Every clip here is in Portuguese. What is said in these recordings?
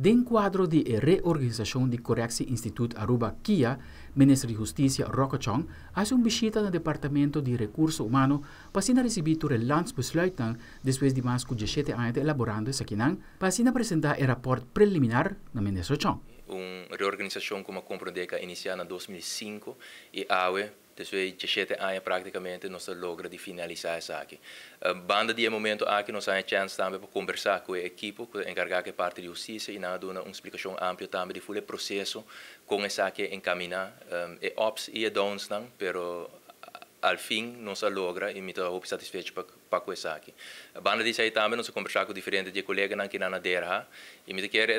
Dentro cuadro de reorganização de Correctie Institute Aruba Kia, ministro de Justiça Rocco Chong fez uma visita no Departamento de Recursos Humanos para recibir el landsbesluit depois de mais de 17 anos elaborando ese para apresentar o relatório preliminar del ministro Chong. Uma reorganização como comprende que iniciada em 2005 e ahora Dus wij zitten praticamente nós logra de finalizar essa eh, aqui. A banda de momento aqui nós temos chance também para conversar com a equipe, com encargar que parte de justiça e nada dar uma explicação ampla também de o processo com essa aqui encaminhar eh, um, e ops e dons não, pero eh, al fim nós logra e me estou satisfeito para para essa aqui. A banda de aí também nós conversar com diferentes de colegas aqui na Naderha e me quer é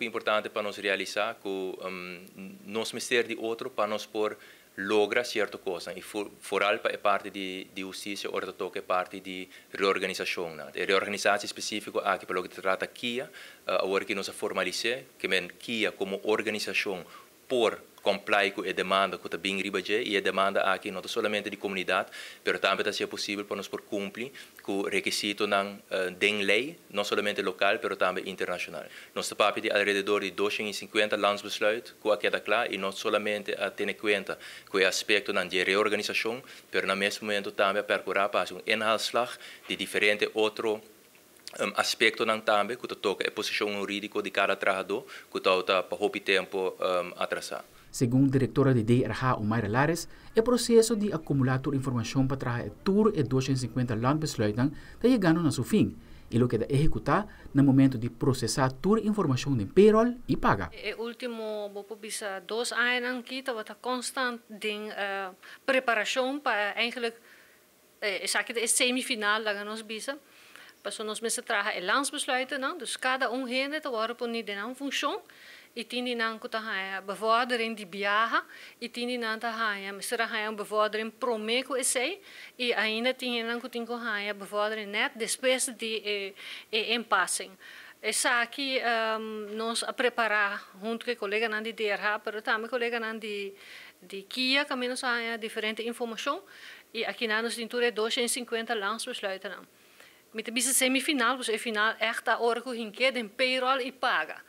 importante para nós realizar que um, ehm, nós mister de outro para nós pôr logra certa coisa. E for, foral é parte de, de justiça, outra toca é parte de reorganização. Né? E reorganização específico aqui pelo que trata KIA, uh, eh, agora que nós formalizamos, que é KIA como organização por comply com a demanda que está bem ribaje e a demanda aqui não somente de comunidade, mas também está possível para nós por cumprir com o requisito da uh, lei, não somente local, mas também internacional. Nós estamos de alrededor de 250 landsbesluit com a queda clara e não somente a ter em conta com o aspecto de reorganização, mas no mesmo momento também a percorrer para um enhalslag de diferentes outros um, aspecto não também que toca a posição jurídica de cada trabalhador que uh, está para o tempo um, atrasado. Segundo a diretora de DRH, Umaira Lares, o processo de acumular toda a informação para trazer a tour e 250 landbesluiten está chegando a seu fim e o que é executar no momento de processar toda a informação de payroll e paga. O último, vou bisa dois anos aqui, estava constante de preparação para, eigenlijk, é, é semifinal, da nossa bisa traga personeelsmisdragen en não? Dus cada um eenheid waarop een idee função. E tini nan kuta haya bevorder de biaha, e tini não ta haya misra haya bevorder in promeco esei, e ainda tini nan kutinko haya bevorder net depois de eh, eh, impassing. Essa eh, aqui um, ehm, nós a preparar junto com o não de Derha, mas também o colega Nandi de Kia, que menos há eh, diferente informação, e aqui na nossa tintura é 250 lanços besluiten. Met de bisse semifinal, dus e final, echt dat orgo hinkeden, payroll i paga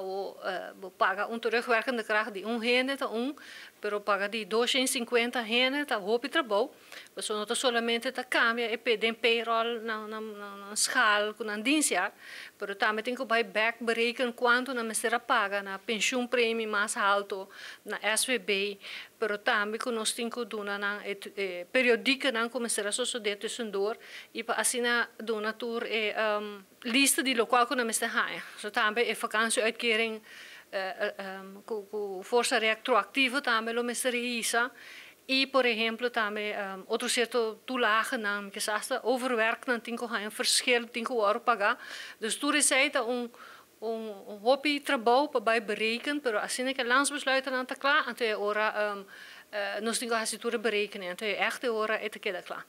ou uh, eh, paga um terugwerkende kracht die um geneta um, pero paga de 250 geneta hopi trabo, não nota solamente ta cambia e eh, pedem payroll na na na, na schaal kun an diensjaar, pero tamet inko by back bereken quanto na mesera paga na pensão, premie mais alto na SVB, pero também que nós tem que dona na eh, periódica não começar a suceder tussen door e para assim na dona tour eh, um, ehm, lista de local que na mesera aí, so também é vacância uit uitkering eh, eh, ehm, força retroactiva também lo mestre isa e por tame ehm, otro cierto tu toelage nam hasta overwerk dan tinko un verschil tinko euro paga dus toen is het een hobby trabalho para bereken berekend, pero assim que landsbesluiten aan te klaar aan te ora Eh, noostinglaarsituur berekenen. Dat je echt horen uit de kinderklaar.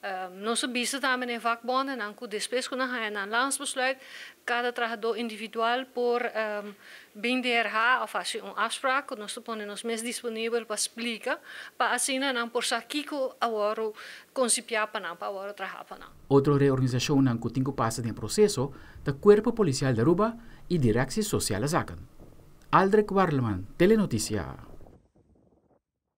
Ehm, Noos bieze daar met vakbonden, en kun je spes kunnen gaan naar landsbesluit. Cada trajado individual por um, ehm, BINDRH of als je een afspraak, kun je ponen nos mes disponibel para explica, para así nan por saquico awaro concipiapa nan, para awaro trajapa nan. Otra reorganización nan kutinko pasa en proceso, da cuerpo policial de Aruba y direcciones sociales acan. Aldrich Barleman, Telenoticia.